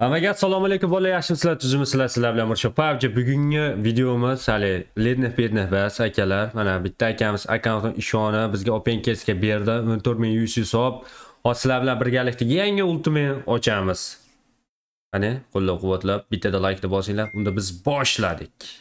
Amaga assalomu alaykum bola yaxshimisizlar tuzmisizlar sizlar bilan Mursho PUBG bugungi videomiz hali Lednev bas akalar mana bitta akamiz akkauntdan ishona bizga Open Casega berdi 14100 hisob hozir sizlar bilan birgalikda yangi ultimate ochamiz qani qo'llab-quvvatlab bittada like'ni bosinglar unda biz boshladik